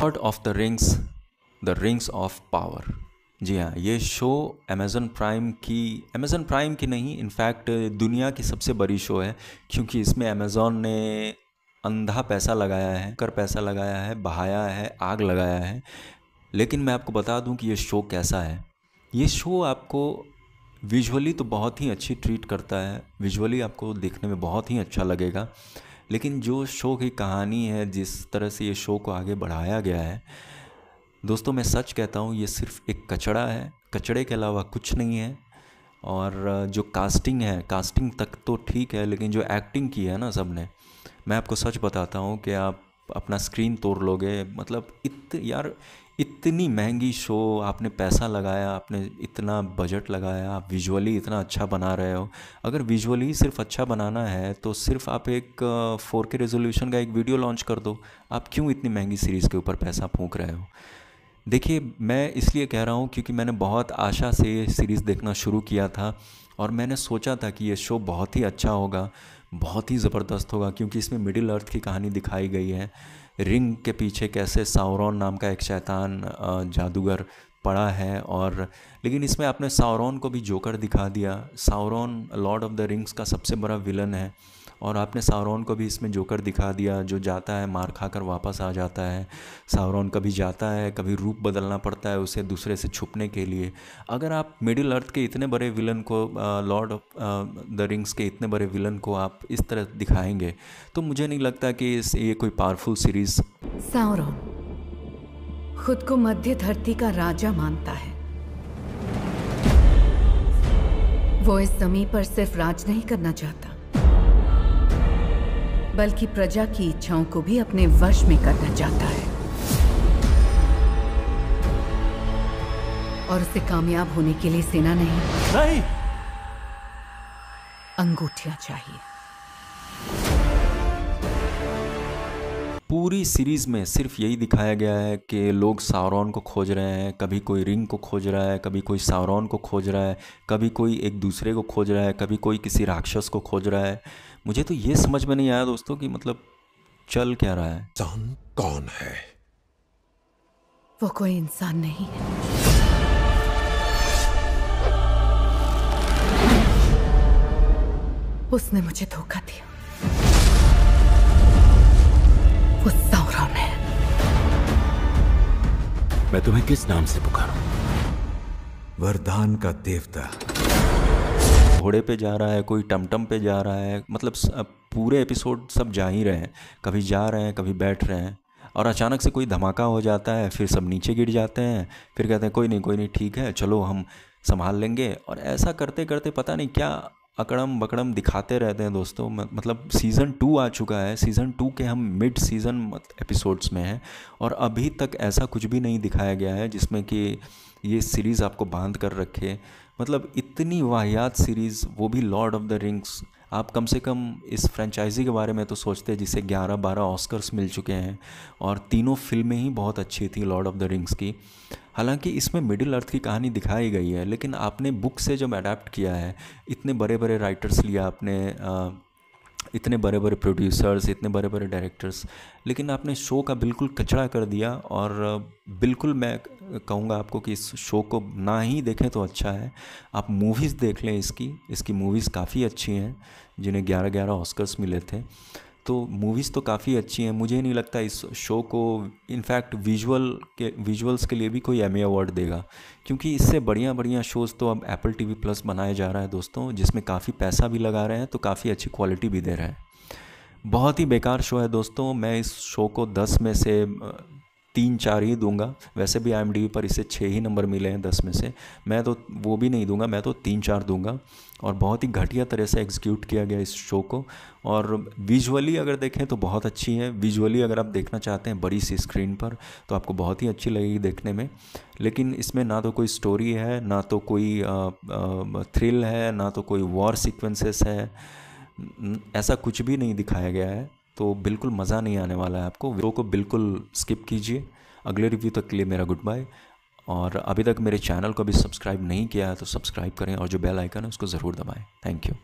Lord of the Rings the Rings of Power जी हाँ ये शो अमेज़न प्राइम की अमेज़न प्राइम की नहीं इनफैक्ट दुनिया की सबसे बड़ी शो है क्योंकि इसमें अमेज़ॉन ने अंधा पैसा लगाया है कर पैसा लगाया है बहाया है आग लगाया है लेकिन मैं आपको बता दूं कि ये शो कैसा है ये शो आपको विजुअली तो बहुत ही अच्छी ट्रीट करता है विजुअली आपको देखने में बहुत ही अच्छा लगेगा लेकिन जो शो की कहानी है जिस तरह से ये शो को आगे बढ़ाया गया है दोस्तों मैं सच कहता हूँ ये सिर्फ एक कचड़ा है कचड़े के अलावा कुछ नहीं है और जो कास्टिंग है कास्टिंग तक तो ठीक है लेकिन जो एक्टिंग की है ना सब ने मैं आपको सच बताता हूँ कि आप अपना स्क्रीन तोड़ लोगे मतलब इत यार इतनी महंगी शो आपने पैसा लगाया आपने इतना बजट लगाया आप विजुअली इतना अच्छा बना रहे हो अगर विजुअली सिर्फ अच्छा बनाना है तो सिर्फ आप एक फोर के रेजोल्यूशन का एक वीडियो लॉन्च कर दो आप क्यों इतनी महंगी सीरीज़ के ऊपर पैसा फूंक रहे हो देखिए मैं इसलिए कह रहा हूँ क्योंकि मैंने बहुत आशा से ये सीरीज़ देखना शुरू किया था और मैंने सोचा था कि ये शो बहुत ही अच्छा होगा बहुत ही ज़बरदस्त होगा क्योंकि इसमें मिडिल अर्थ की कहानी दिखाई गई है रिंग के पीछे कैसे सावरौन नाम का एक शैतान जादूगर पड़ा है और लेकिन इसमें आपने सावरौन को भी जोकर दिखा दिया Sauron Lord of the Rings का सबसे बड़ा विलन है और आपने सावरॉन को भी इसमें जोकर दिखा दिया जो जाता है मार खा कर वापस आ जाता है सावरौन कभी जाता है कभी रूप बदलना पड़ता है उसे दूसरे से छुपने के लिए अगर आप मिडिल अर्थ के इतने बड़े विलन को लॉर्ड ऑफ द रिंग्स के इतने बड़े विलन को आप इस तरह दिखाएंगे तो मुझे नहीं लगता कि इस ये कोई पावरफुल सीरीज सावरौन खुद को मध्य धरती का राजा मानता है वो इस जमीन पर सिर्फ राज नहीं करना चाहता बल्कि प्रजा की इच्छाओं को भी अपने वश में करना चाहता है और उसे कामयाब होने के लिए सेना नहीं नहीं अंगूठियां चाहिए पूरी सीरीज़ में सिर्फ यही दिखाया गया है कि लोग सावरौन को खोज रहे हैं कभी कोई रिंग को खोज रहा है कभी कोई सावरौन को खोज रहा है कभी कोई एक दूसरे को खोज रहा है कभी कोई किसी राक्षस को खोज रहा है मुझे तो ये समझ में नहीं आया दोस्तों कि मतलब चल क्या रहा है इंसान कौन है वो कोई इंसान नहीं है उसने मुझे धोखा दिया मैं तुम्हें किस नाम से पुकारूं? वरदान का देवता घोड़े पे जा रहा है कोई टमटम पे जा रहा है मतलब पूरे एपिसोड सब जा ही रहे हैं कभी जा रहे हैं कभी बैठ रहे हैं और अचानक से कोई धमाका हो जाता है फिर सब नीचे गिर जाते हैं फिर कहते हैं कोई नहीं कोई नहीं ठीक है चलो हम संभाल लेंगे और ऐसा करते करते पता नहीं क्या अकड़म बकड़म दिखाते रहते हैं दोस्तों मतलब सीज़न टू आ चुका है सीज़न टू के हम मिड सीज़न एपिसोड्स में हैं और अभी तक ऐसा कुछ भी नहीं दिखाया गया है जिसमें कि ये सीरीज़ आपको बांध कर रखे मतलब इतनी वाहियात सीरीज़ वो भी लॉर्ड ऑफ द रिंग्स आप कम से कम इस फ्रेंचाइजी के बारे में तो सोचते हैं जिसे 11-12 ऑस्कर्स मिल चुके हैं और तीनों फिल्में ही बहुत अच्छी थी लॉर्ड ऑफ द रिंग्स की हालांकि इसमें मिडिल अर्थ की कहानी दिखाई गई है लेकिन आपने बुक से जब अडेप्ट किया है इतने बड़े बड़े राइटर्स लिया आपने आ, इतने बड़े बड़े प्रोड्यूसर्स इतने बड़े बड़े डायरेक्टर्स लेकिन आपने शो का बिल्कुल कचड़ा कर दिया और बिल्कुल मैं कहूँगा आपको कि इस शो को ना ही देखें तो अच्छा है आप मूवीज़ देख लें इसकी इसकी मूवीज़ काफ़ी अच्छी हैं जिन्हें ग्यारह ग्यारह ऑस्कर्स मिले थे तो मूवीज़ तो काफ़ी अच्छी हैं मुझे नहीं लगता इस शो को इनफैक्ट विजुअल के विजुअल्स के लिए भी कोई एम अवार्ड देगा क्योंकि इससे बढ़िया बढ़िया शोज़ तो अब एप्पल वी प्लस बनाया जा रहा है दोस्तों जिसमें काफ़ी पैसा भी लगा रहे हैं तो काफ़ी अच्छी क्वालिटी भी दे रहे हैं बहुत ही बेकार शो है दोस्तों मैं इस शो को दस में से तीन चार ही दूंगा वैसे भी आई पर इसे छः ही नंबर मिले हैं दस में से मैं तो वो भी नहीं दूंगा मैं तो तीन चार दूंगा और बहुत ही घटिया तरह से एग्जीक्यूट किया गया इस शो को और विजुअली अगर देखें तो बहुत अच्छी है विजुअली अगर आप देखना चाहते हैं बड़ी सी स्क्रीन पर तो आपको बहुत ही अच्छी लगेगी देखने में लेकिन इसमें ना तो कोई स्टोरी है ना तो कोई थ्रिल है ना तो कोई वॉर सिक्वेंसेस है ऐसा कुछ भी नहीं दिखाया गया है तो बिल्कुल मज़ा नहीं आने वाला है आपको वीडियो को बिल्कुल स्किप कीजिए अगले रिव्यू तक के लिए मेरा गुड बाय और अभी तक मेरे चैनल को अभी सब्सक्राइब नहीं किया है तो सब्सक्राइब करें और जो बेल आइकन है उसको ज़रूर दबाएं थैंक यू